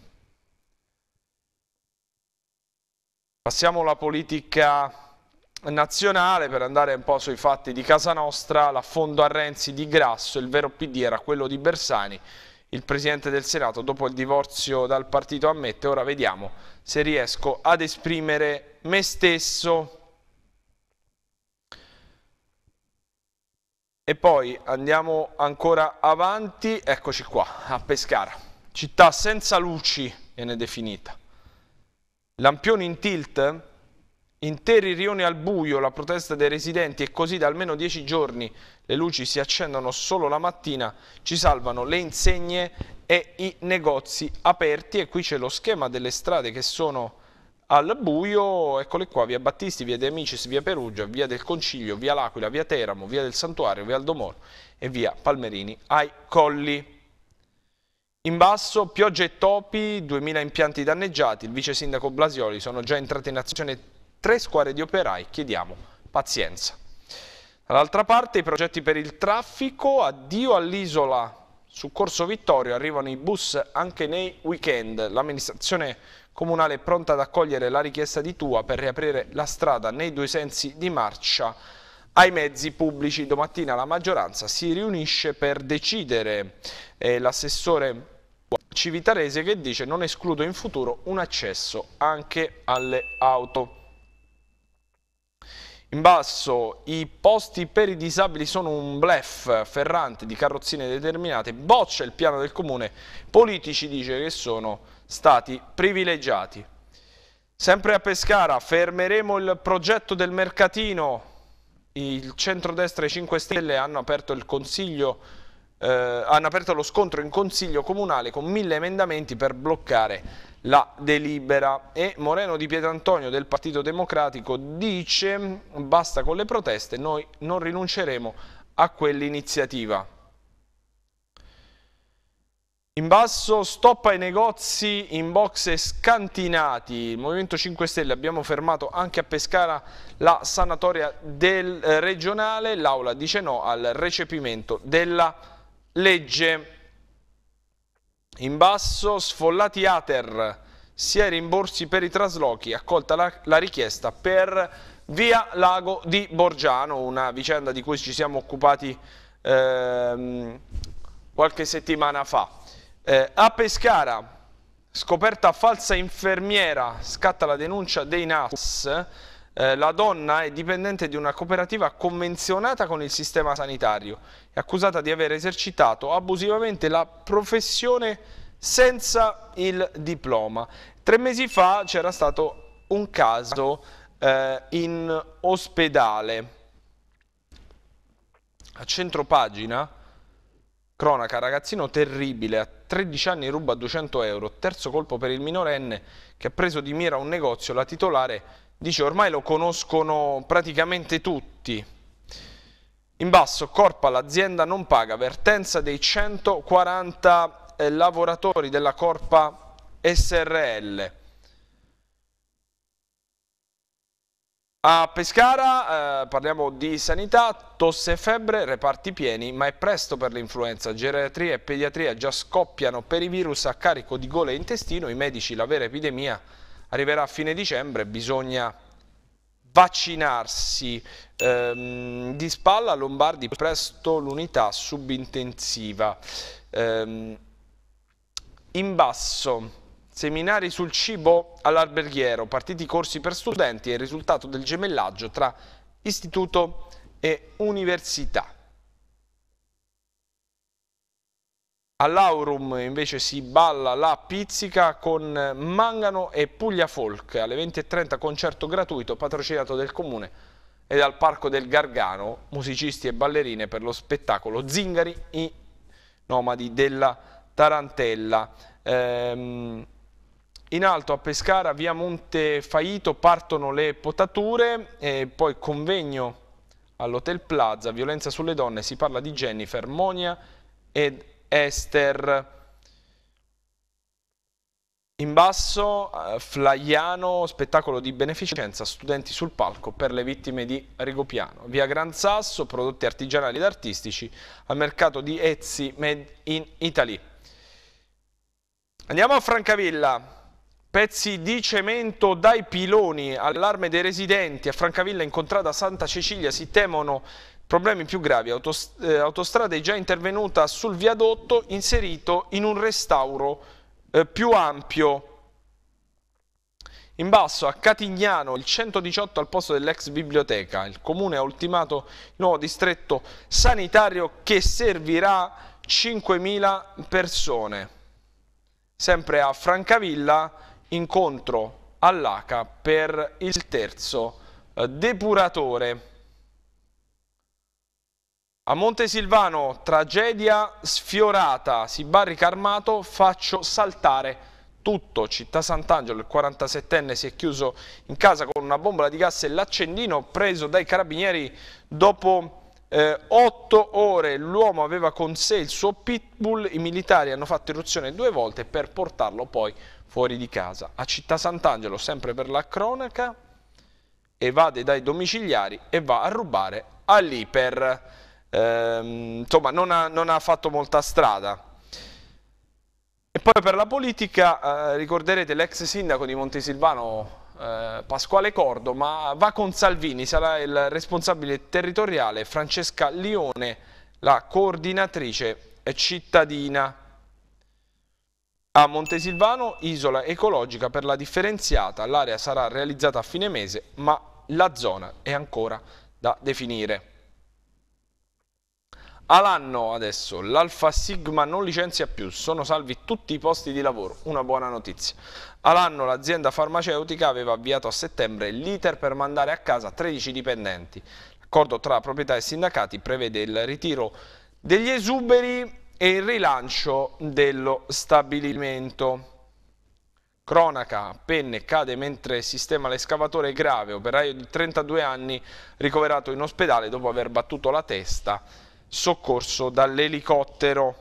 Passiamo alla politica nazionale per andare un po' sui fatti di casa nostra. L'affondo a Renzi di Grasso, il vero PD era quello di Bersani il Presidente del Senato dopo il divorzio dal partito ammette, ora vediamo se riesco ad esprimere me stesso. E poi andiamo ancora avanti, eccoci qua, a Pescara, città senza luci viene definita. Lampioni in tilt Interi rioni al buio, la protesta dei residenti e così da almeno dieci giorni le luci si accendono solo la mattina, ci salvano le insegne e i negozi aperti e qui c'è lo schema delle strade che sono al buio, eccole qua, via Battisti, via De Amicis, via Perugia, via del Concilio, via L'Aquila, via Teramo, via del Santuario, via Aldomoro e via Palmerini ai Colli. In basso, piogge e topi, 2.000 impianti danneggiati, il vice sindaco Blasioli sono già entrati in azione tre squadre di operai chiediamo pazienza. Dall'altra parte i progetti per il traffico, addio all'isola su Corso Vittorio, arrivano i bus anche nei weekend. L'amministrazione comunale è pronta ad accogliere la richiesta di Tua per riaprire la strada nei due sensi di marcia ai mezzi pubblici. Domattina la maggioranza si riunisce per decidere eh, l'assessore Civitarese che dice non escludo in futuro un accesso anche alle auto. In basso i posti per i disabili sono un blef ferrante di carrozzine determinate, boccia il piano del comune, politici dice che sono stati privilegiati. Sempre a Pescara fermeremo il progetto del mercatino, il centrodestra e i 5 Stelle hanno aperto, eh, hanno aperto lo scontro in consiglio comunale con mille emendamenti per bloccare la delibera e Moreno di Pietrantonio del Partito Democratico dice basta con le proteste, noi non rinunceremo a quell'iniziativa. In basso stop ai negozi in box scantinati, il Movimento 5 Stelle abbiamo fermato anche a Pescara la sanatoria del eh, regionale, l'aula dice no al recepimento della legge. In basso, sfollati Ater, sia i rimborsi per i traslochi, accolta la, la richiesta per via Lago di Borgiano, una vicenda di cui ci siamo occupati ehm, qualche settimana fa. Eh, a Pescara, scoperta falsa infermiera, scatta la denuncia dei NAS, eh, la donna è dipendente di una cooperativa convenzionata con il sistema sanitario e accusata di aver esercitato abusivamente la professione senza il diploma. Tre mesi fa c'era stato un caso eh, in ospedale. A centro pagina, cronaca, ragazzino terribile, a 13 anni ruba 200 euro, terzo colpo per il minorenne che ha preso di mira un negozio, la titolare dice ormai lo conoscono praticamente tutti. In basso, Corpa, l'azienda non paga, vertenza dei 140 eh, lavoratori della Corpa SRL. A Pescara eh, parliamo di sanità, tosse e febbre, reparti pieni, ma è presto per l'influenza. Geriatria e pediatria già scoppiano per i virus a carico di gola e intestino, i medici la vera epidemia arriverà a fine dicembre, bisogna vaccinarsi ehm, di spalla Lombardi presto l'unità subintensiva. Ehm, in basso, seminari sul cibo all'alberghiero, partiti corsi per studenti e il risultato del gemellaggio tra istituto e università. All'Aurum invece si balla la pizzica con Mangano e Puglia Folk alle 20.30 concerto gratuito patrocinato dal Comune e dal Parco del Gargano, musicisti e ballerine per lo spettacolo Zingari i nomadi della Tarantella. Ehm, in alto a Pescara, via Monte Faito, partono le potature e poi convegno all'Hotel Plaza, violenza sulle donne, si parla di Jennifer, Monia ed Ester. In basso, eh, Flaiano, spettacolo di beneficenza, studenti sul palco per le vittime di Rigopiano. Via Gran Sasso, prodotti artigianali ed artistici, al mercato di Ezzi, Made in Italy. Andiamo a Francavilla. Pezzi di cemento dai piloni, allarme dei residenti. A Francavilla, in contrada Santa Cecilia, si temono Problemi più gravi, eh, Autostrada è già intervenuta sul viadotto inserito in un restauro eh, più ampio. In basso a Catignano il 118 al posto dell'ex biblioteca, il comune ha ultimato il nuovo distretto sanitario che servirà 5.000 persone. Sempre a Francavilla incontro all'ACA per il terzo eh, depuratore. A Montesilvano, tragedia sfiorata, si barrica armato, faccio saltare tutto. Città Sant'Angelo, il 47enne, si è chiuso in casa con una bombola di gas e l'accendino preso dai carabinieri dopo eh, 8 ore. L'uomo aveva con sé il suo pitbull, i militari hanno fatto irruzione due volte per portarlo poi fuori di casa. A Città Sant'Angelo, sempre per la cronaca, evade dai domiciliari e va a rubare all'Iper ehm, insomma non ha, non ha, fatto molta strada. E poi per la politica eh, ricorderete l'ex sindaco di Montesilvano eh, Pasquale Cordo, ma va con Salvini, sarà il responsabile territoriale Francesca Lione, la coordinatrice cittadina. A Montesilvano, isola ecologica per la differenziata, l'area sarà realizzata a fine mese, ma la zona è ancora da definire. Alanno adesso l'Alfa Sigma non licenzia più, sono salvi tutti i posti di lavoro, una buona notizia. Alanno l'azienda farmaceutica aveva avviato a settembre l'iter per mandare a casa 13 dipendenti. L'accordo tra proprietà e sindacati prevede il ritiro degli esuberi e il rilancio dello stabilimento. Cronaca, penne cade mentre sistema l'escavatore grave, operaio di 32 anni ricoverato in ospedale dopo aver battuto la testa soccorso dall'elicottero.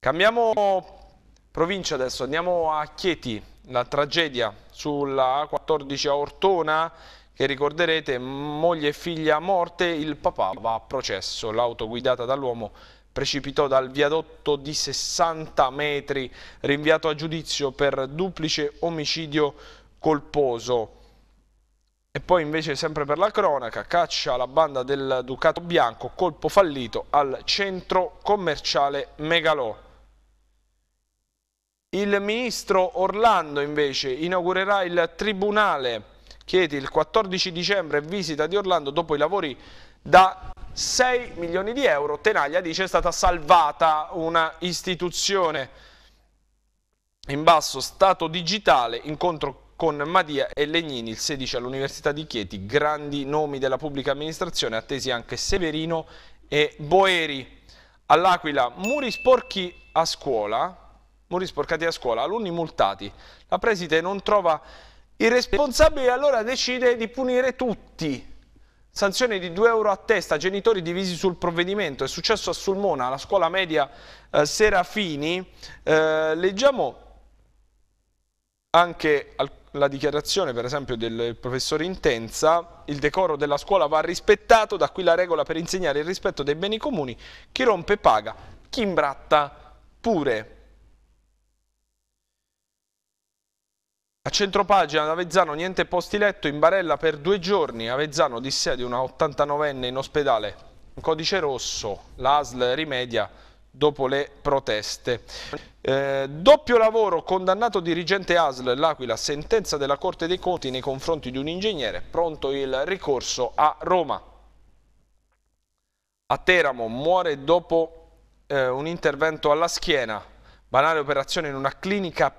Cambiamo provincia adesso, andiamo a Chieti, la tragedia sulla A14 a Ortona, che ricorderete, moglie e figlia morte, il papà va a processo, l'auto guidata dall'uomo precipitò dal viadotto di 60 metri, rinviato a giudizio per duplice omicidio colposo. E poi invece sempre per la cronaca, caccia la banda del Ducato Bianco, colpo fallito al centro commerciale Megalò. Il ministro Orlando invece inaugurerà il tribunale Chieti il 14 dicembre visita di Orlando dopo i lavori da 6 milioni di euro. Tenaglia dice è stata salvata una istituzione. In basso, stato digitale, incontro con Madia e Legnini, il 16 all'Università di Chieti, grandi nomi della pubblica amministrazione, attesi anche Severino e Boeri. All'Aquila, muri sporchi a scuola, muri sporcati a scuola, alunni multati. La preside non trova il responsabile e allora decide di punire tutti. Sanzione di 2 euro a testa, genitori divisi sul provvedimento. È successo a Sulmona, alla scuola media eh, Serafini. Eh, leggiamo anche alcuni la dichiarazione per esempio del professore Intenza, il decoro della scuola va rispettato, da qui la regola per insegnare il rispetto dei beni comuni, chi rompe paga, chi imbratta pure. A centropagina ad Avezzano niente posti letto, in barella per due giorni, Avezzano dissedia una 89enne in ospedale, un codice rosso, l'ASL rimedia dopo le proteste. Eh, doppio lavoro condannato dirigente ASL L'Aquila, sentenza della Corte dei Conti nei confronti di un ingegnere, pronto il ricorso a Roma. A Teramo muore dopo eh, un intervento alla schiena, banale operazione in una clinica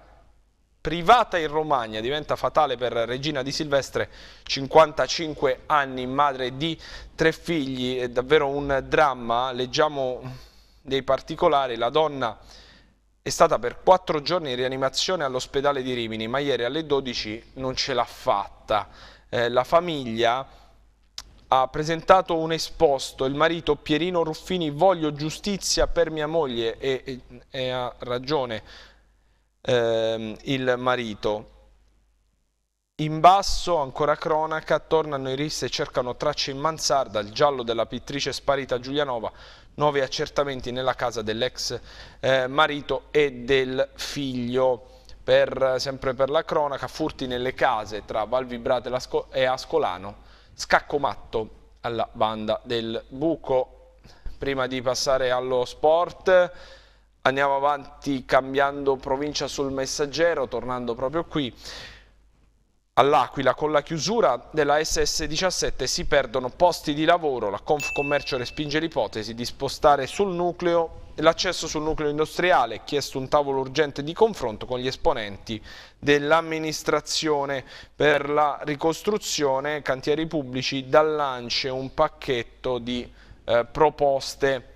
privata in Romagna, diventa fatale per Regina Di Silvestre, 55 anni, madre di tre figli, è davvero un dramma, leggiamo dei particolari, la donna è stata per quattro giorni in rianimazione all'ospedale di Rimini, ma ieri alle 12 non ce l'ha fatta. Eh, la famiglia ha presentato un esposto, il marito Pierino Ruffini, voglio giustizia per mia moglie e, e, e ha ragione ehm, il marito. In basso, ancora cronaca, tornano i RIS e cercano tracce in mansarda, il giallo della pittrice sparita Giulianova, nuovi accertamenti nella casa dell'ex eh, marito e del figlio. Per, eh, sempre per la cronaca, furti nelle case tra Valvibrate e Ascolano, scacco matto alla banda del buco. Prima di passare allo sport, andiamo avanti cambiando provincia sul messaggero, tornando proprio qui. All'Aquila con la chiusura della SS17 si perdono posti di lavoro, la Confcommercio respinge l'ipotesi di spostare sul nucleo l'accesso sul nucleo industriale, è chiesto un tavolo urgente di confronto con gli esponenti dell'amministrazione per la ricostruzione cantieri pubblici dal lance un pacchetto di eh, proposte.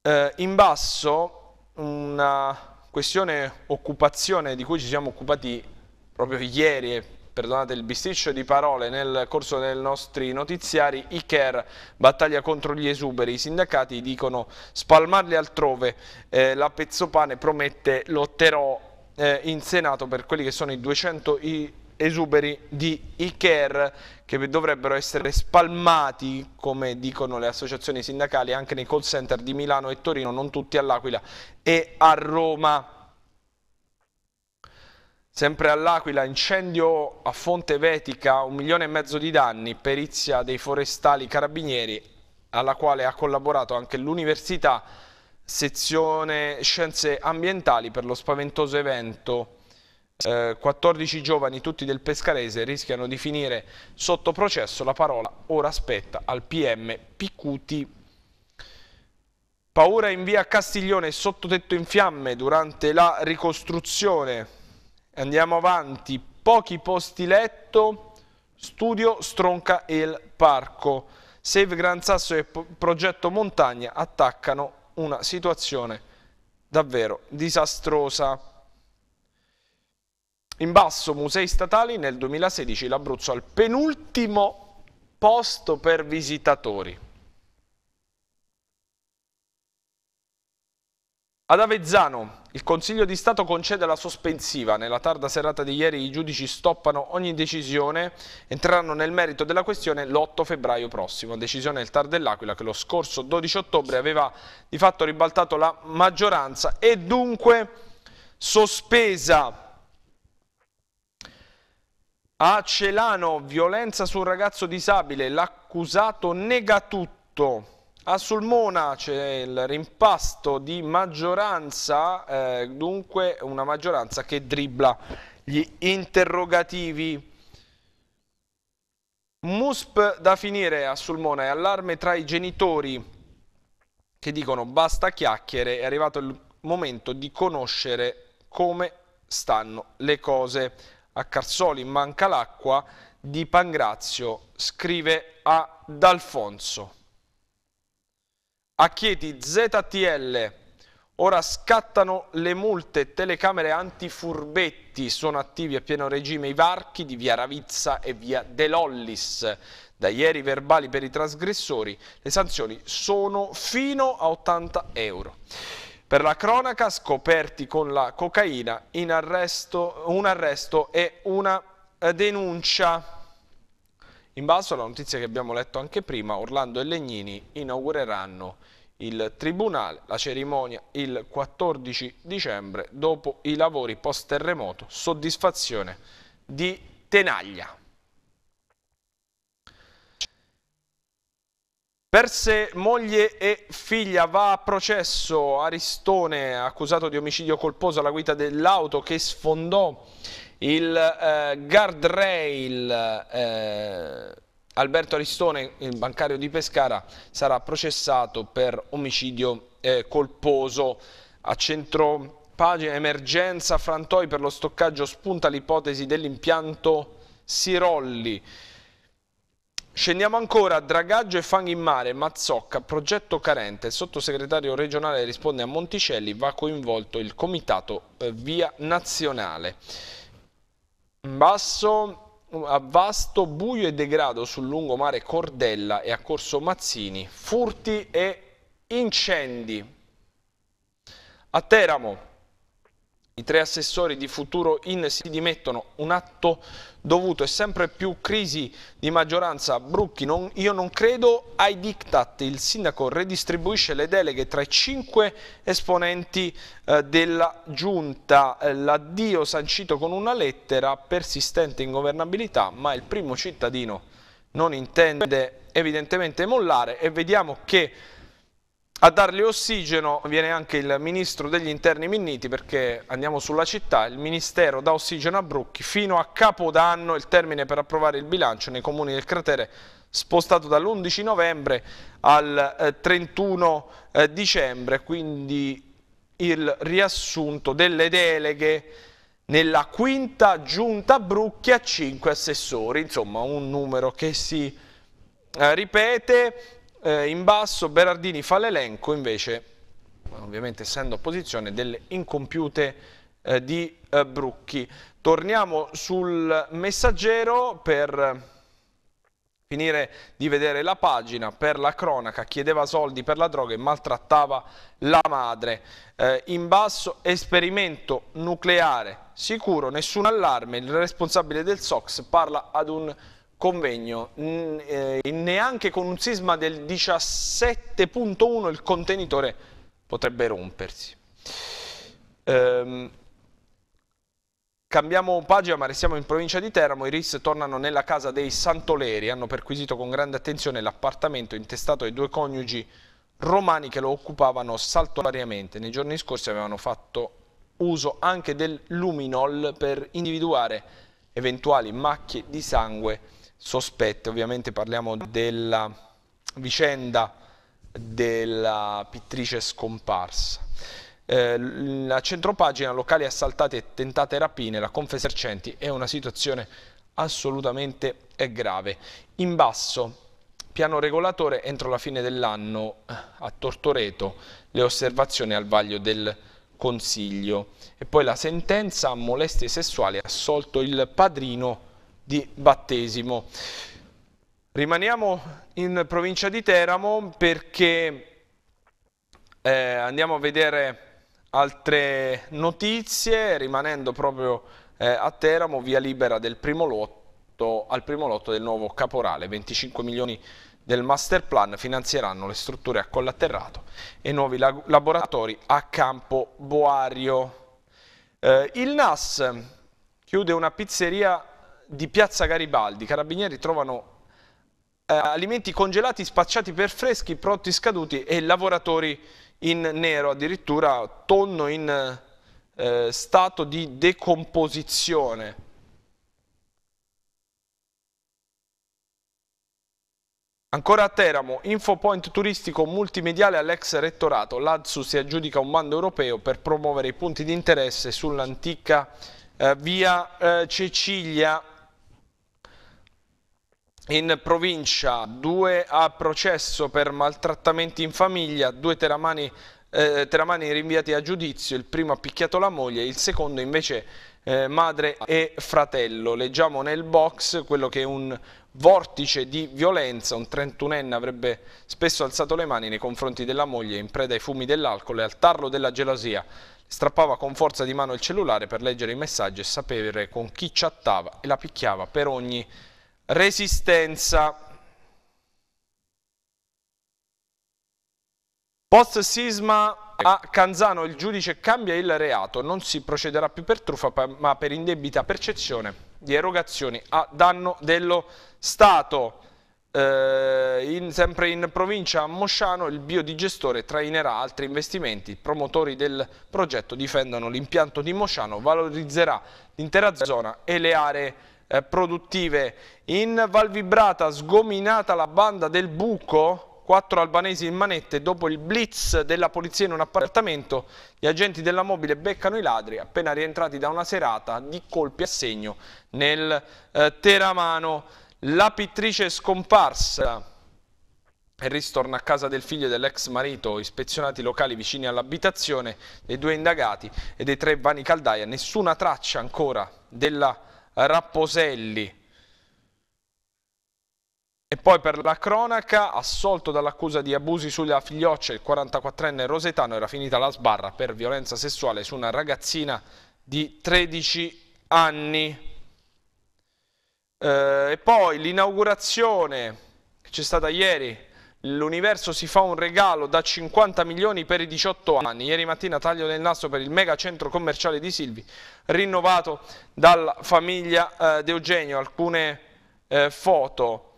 Eh, in basso una questione occupazione di cui ci siamo occupati proprio ieri e perdonate il bisticcio di parole, nel corso dei nostri notiziari, Iker battaglia contro gli esuberi, i sindacati dicono spalmarli altrove, eh, la Pezzopane promette lotterò eh, in Senato per quelli che sono i 200 i esuberi di ICARE che dovrebbero essere spalmati, come dicono le associazioni sindacali, anche nei call center di Milano e Torino, non tutti all'Aquila e a Roma. Sempre all'Aquila, incendio a Fonte Vetica, un milione e mezzo di danni, perizia dei forestali carabinieri, alla quale ha collaborato anche l'Università, sezione Scienze Ambientali per lo spaventoso evento 14 eh, giovani, tutti del Pescarese, rischiano di finire sotto processo. La parola ora spetta al PM Picuti. Paura in via Castiglione, sottotetto in fiamme durante la ricostruzione. Andiamo avanti, pochi posti letto, studio stronca il parco. Save Gran Sasso e Progetto Montagna attaccano una situazione davvero disastrosa. In basso musei statali nel 2016 l'Abruzzo al penultimo posto per visitatori. Ad Avezzano il Consiglio di Stato concede la sospensiva. Nella tarda serata di ieri i giudici stoppano ogni decisione. Entreranno nel merito della questione l'8 febbraio prossimo. Decisione del TAR dell'Aquila che lo scorso 12 ottobre aveva di fatto ribaltato la maggioranza e dunque sospesa a Celano, violenza su un ragazzo disabile, l'accusato nega tutto. A Sulmona c'è il rimpasto di maggioranza, eh, dunque una maggioranza che dribbla gli interrogativi. MUSP da finire a Sulmona e allarme tra i genitori che dicono basta chiacchiere, è arrivato il momento di conoscere come stanno le cose a Carzoli manca l'acqua, di Pangrazio scrive a D'Alfonso. A Chieti ZTL, ora scattano le multe, telecamere antifurbetti, sono attivi a pieno regime i varchi di via Ravizza e via De Lollis. Da ieri verbali per i trasgressori, le sanzioni sono fino a 80 euro. Per la cronaca, scoperti con la cocaina, arresto, un arresto e una eh, denuncia. In basso alla notizia che abbiamo letto anche prima, Orlando e Legnini inaugureranno il tribunale, la cerimonia il 14 dicembre, dopo i lavori post-terremoto, soddisfazione di Tenaglia. Perse moglie e figlia, va a processo Aristone accusato di omicidio colposo alla guida dell'auto che sfondò il eh, guardrail. Eh, Alberto Aristone, il bancario di Pescara, sarà processato per omicidio eh, colposo. A centro pagina emergenza Frantoi per lo stoccaggio spunta l'ipotesi dell'impianto Sirolli. Scendiamo ancora, dragaggio e fanghi in mare, Mazzocca, progetto carente, il sottosegretario regionale risponde a Monticelli, va coinvolto il comitato eh, via nazionale. basso, a vasto buio e degrado sul lungomare Cordella e a Corso Mazzini, furti e incendi. A Teramo. I tre assessori di futuro in si dimettono, un atto dovuto e sempre più crisi di maggioranza. Brucchi, non, io non credo ai diktat, il sindaco redistribuisce le deleghe tra i cinque esponenti eh, della giunta, l'addio sancito con una lettera, persistente ingovernabilità, ma il primo cittadino non intende evidentemente mollare e vediamo che a dargli ossigeno viene anche il ministro degli interni Minniti perché andiamo sulla città, il ministero dà ossigeno a Brucchi fino a Capodanno il termine per approvare il bilancio nei comuni del cratere spostato dall'11 novembre al 31 eh, eh, dicembre, quindi il riassunto delle deleghe nella quinta giunta Brucchi a 5 assessori, insomma un numero che si eh, ripete eh, in basso, Berardini fa l'elenco invece, ovviamente essendo opposizione, delle incompiute eh, di eh, Brucchi. Torniamo sul messaggero per finire di vedere la pagina per la cronaca, chiedeva soldi per la droga e maltrattava la madre. Eh, in basso esperimento nucleare, sicuro, nessun allarme, il responsabile del SOX parla ad un convegno, eh, neanche con un sisma del 17.1 il contenitore potrebbe rompersi. Ehm, cambiamo pagina ma restiamo in provincia di Teramo, i RIS tornano nella casa dei Santoleri, hanno perquisito con grande attenzione l'appartamento intestato ai due coniugi romani che lo occupavano saltuariamente. Nei giorni scorsi avevano fatto uso anche del luminol per individuare eventuali macchie di sangue sospette, ovviamente parliamo della vicenda della pittrice scomparsa. Eh, la centropagina, locali assaltati e tentate rapine, la Confesercenti, è una situazione assolutamente eh, grave. In basso, piano regolatore entro la fine dell'anno eh, a Tortoreto, le osservazioni al vaglio del Consiglio e poi la sentenza a molestie sessuali assolto il padrino di battesimo. Rimaniamo in provincia di Teramo perché eh, andiamo a vedere altre notizie, rimanendo proprio eh, a Teramo, via libera del primo lotto al primo lotto del nuovo caporale, 25 milioni del master plan finanzieranno le strutture a collaterrato e nuovi laboratori a campo Boario. Eh, il NAS chiude una pizzeria di Piazza Garibaldi, i carabinieri trovano eh, alimenti congelati spacciati per freschi, prodotti scaduti e lavoratori in nero, addirittura tonno in eh, stato di decomposizione. Ancora a Teramo, infopoint turistico multimediale all'ex rettorato. L'Azzu si aggiudica un bando europeo per promuovere i punti di interesse sull'antica eh, via eh, Cecilia in provincia, due a processo per maltrattamenti in famiglia, due teramani, eh, teramani rinviati a giudizio, il primo ha picchiato la moglie, il secondo invece eh, madre e fratello. Leggiamo nel box quello che è un vortice di violenza, un 31enne avrebbe spesso alzato le mani nei confronti della moglie in preda ai fumi dell'alcol e al tarlo della gelosia. Strappava con forza di mano il cellulare per leggere i messaggi e sapere con chi chattava e la picchiava per ogni Resistenza. Post sisma a Canzano il giudice cambia il reato, non si procederà più per truffa ma per indebita percezione di erogazioni a danno dello Stato. Eh, in, sempre in provincia a Mosciano il biodigestore trainerà altri investimenti, i promotori del progetto difendono l'impianto di Mosciano, valorizzerà l'intera zona e le aree eh, produttive. In Val Vibrata sgominata la banda del buco, quattro albanesi in manette dopo il blitz della polizia in un appartamento. Gli agenti della mobile beccano i ladri appena rientrati da una serata di colpi a segno nel eh, Teramano. La pittrice scomparsa. Harris torna a casa del figlio e dell'ex marito, ispezionati i locali vicini all'abitazione dei due indagati e dei tre vani caldaia. Nessuna traccia ancora della Rapposelli. E poi per la cronaca, assolto dall'accusa di abusi sulla figlioccia, il 44enne Rosetano era finita la sbarra per violenza sessuale su una ragazzina di 13 anni. Eh, e poi l'inaugurazione che c'è stata ieri L'universo si fa un regalo da 50 milioni per i 18 anni. Ieri mattina taglio del nastro per il mega centro commerciale di Silvi, rinnovato dalla famiglia eh, De Eugenio. Alcune eh, foto.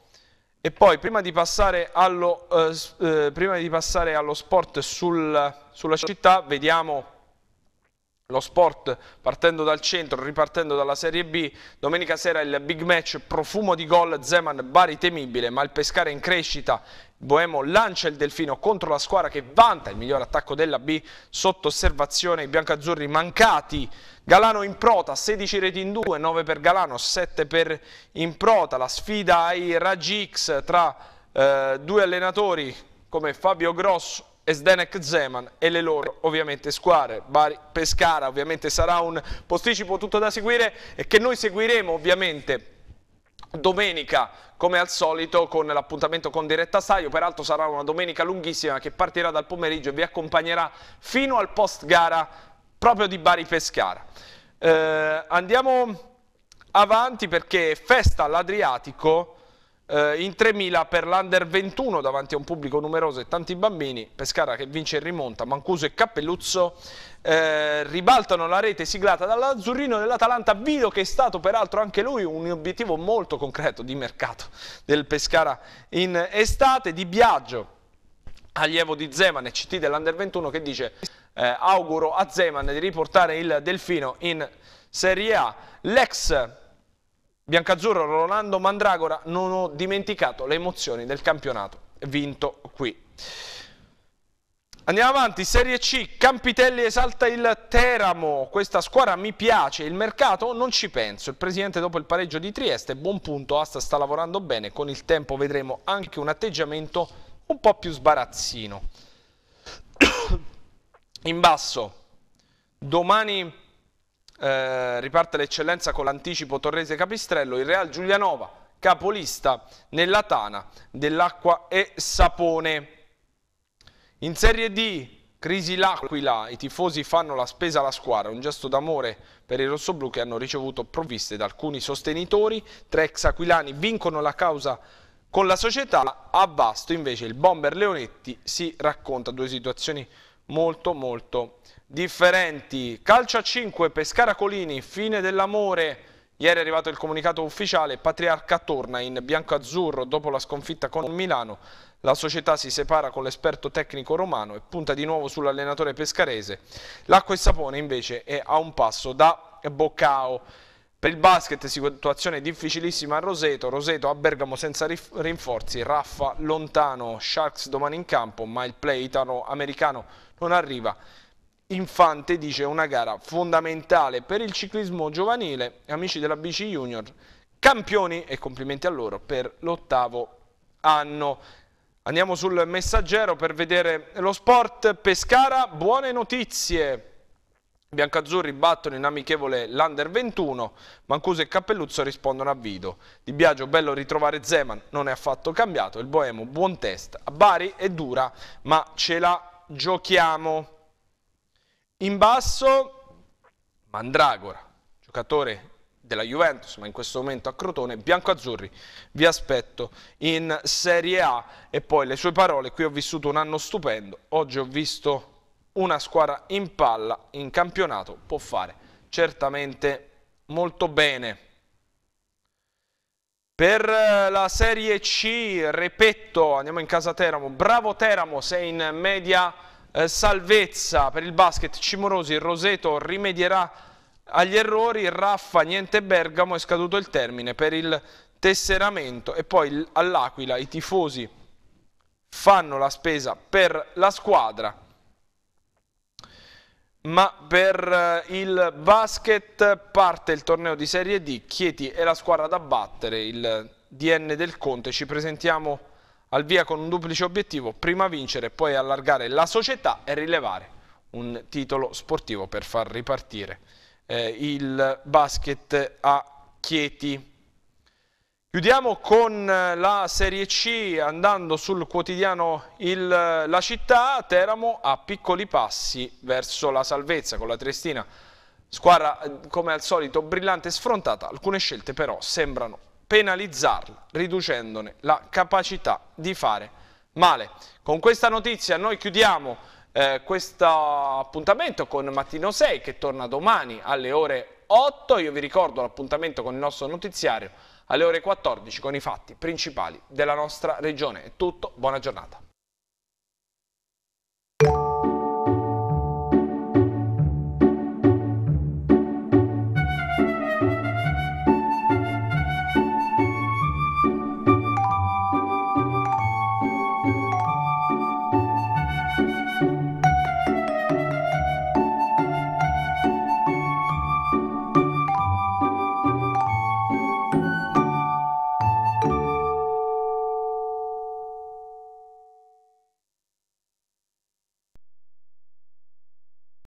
E poi prima di passare allo, eh, eh prima di passare allo sport sul, sulla città, vediamo lo sport partendo dal centro, ripartendo dalla Serie B, domenica sera il big match profumo di gol, Zeman Bari temibile, ma il Pescara in crescita, Boemo lancia il Delfino contro la squadra che vanta il miglior attacco della B, sotto osservazione i biancazzurri mancati, Galano in prota, 16 reti in 2, 9 per Galano, 7 per in prota, la sfida ai Raggi X tra eh, due allenatori come Fabio Grosso e Zdenek Zeman e le loro ovviamente squadre. Bari Pescara ovviamente sarà un posticipo tutto da seguire e che noi seguiremo ovviamente domenica come al solito con l'appuntamento con Diretta Saio, peraltro sarà una domenica lunghissima che partirà dal pomeriggio e vi accompagnerà fino al post gara proprio di Bari Pescara. Eh, andiamo avanti perché festa all'Adriatico eh, in 3.000 per l'Under 21 davanti a un pubblico numeroso e tanti bambini, Pescara che vince e rimonta, Mancuso e Cappelluzzo eh, ribaltano la rete siglata dall'Azzurrino dell'Atalanta, Vido che è stato peraltro anche lui un obiettivo molto concreto di mercato del Pescara in estate, di Biagio, allievo di Zeman e CT dell'Under 21 che dice eh, auguro a Zeman di riportare il Delfino in Serie A. L'ex Biancazzurro, Rolando Mandragora, non ho dimenticato le emozioni del campionato, vinto qui. Andiamo avanti, Serie C, Campitelli esalta il Teramo, questa squadra mi piace, il mercato non ci penso, il presidente dopo il pareggio di Trieste, buon punto, Asta sta lavorando bene, con il tempo vedremo anche un atteggiamento un po' più sbarazzino. In basso, domani eh, riparte l'eccellenza con l'anticipo Torrese Capistrello, il Real Giulianova capolista nella tana dell'acqua e sapone. In Serie D Crisi l'Aquila, i tifosi fanno la spesa alla squadra, un gesto d'amore per i rossoblù che hanno ricevuto provviste da alcuni sostenitori, tre ex aquilani vincono la causa con la società, a Vasto invece il bomber Leonetti si racconta due situazioni molto molto differenti. Calcio a 5, Pescara Colini, fine dell'amore. Ieri è arrivato il comunicato ufficiale, Patriarca torna in bianco-azzurro dopo la sconfitta con Milano. La società si separa con l'esperto tecnico romano e punta di nuovo sull'allenatore pescarese. L'acqua e sapone invece è a un passo da Boccao. Per il basket situazione difficilissima a Roseto, Roseto a Bergamo senza rinforzi, Raffa lontano, Sharks domani in campo, ma il play italo-americano non arriva. Infante dice una gara fondamentale per il ciclismo giovanile, amici della BC Junior, campioni e complimenti a loro per l'ottavo anno. Andiamo sul messaggero per vedere lo sport Pescara, buone notizie. Biancazzurri battono in amichevole l'Under 21, Mancuso e Cappelluzzo rispondono a Vido. Di Biagio bello ritrovare Zeman, non è affatto cambiato, il Boemo buon test a Bari è dura ma ce la giochiamo. In basso Mandragora, giocatore della Juventus, ma in questo momento a Crotone, bianco-azzurri, vi aspetto in Serie A e poi le sue parole, qui ho vissuto un anno stupendo, oggi ho visto una squadra in palla in campionato, può fare certamente molto bene. Per eh, la Serie C, ripeto, andiamo in casa Teramo, bravo Teramo, sei in media eh, salvezza per il basket Cimorosi, Roseto rimedierà agli errori, Raffa niente Bergamo è scaduto il termine per il tesseramento e poi all'Aquila i tifosi fanno la spesa per la squadra ma per eh, il basket parte il torneo di Serie D, Chieti è la squadra da battere, il DN del Conte, ci presentiamo al via con un duplice obiettivo, prima vincere, poi allargare la società e rilevare un titolo sportivo per far ripartire eh, il basket a Chieti. Chiudiamo con eh, la Serie C andando sul quotidiano il, eh, La Città, Teramo a piccoli passi verso la salvezza con la Triestina. Squadra eh, come al solito brillante e sfrontata, alcune scelte però sembrano penalizzarla, riducendone la capacità di fare male. Con questa notizia noi chiudiamo eh, questo appuntamento con Mattino 6 che torna domani alle ore 8. Io vi ricordo l'appuntamento con il nostro notiziario alle ore 14 con i fatti principali della nostra regione. È tutto, buona giornata.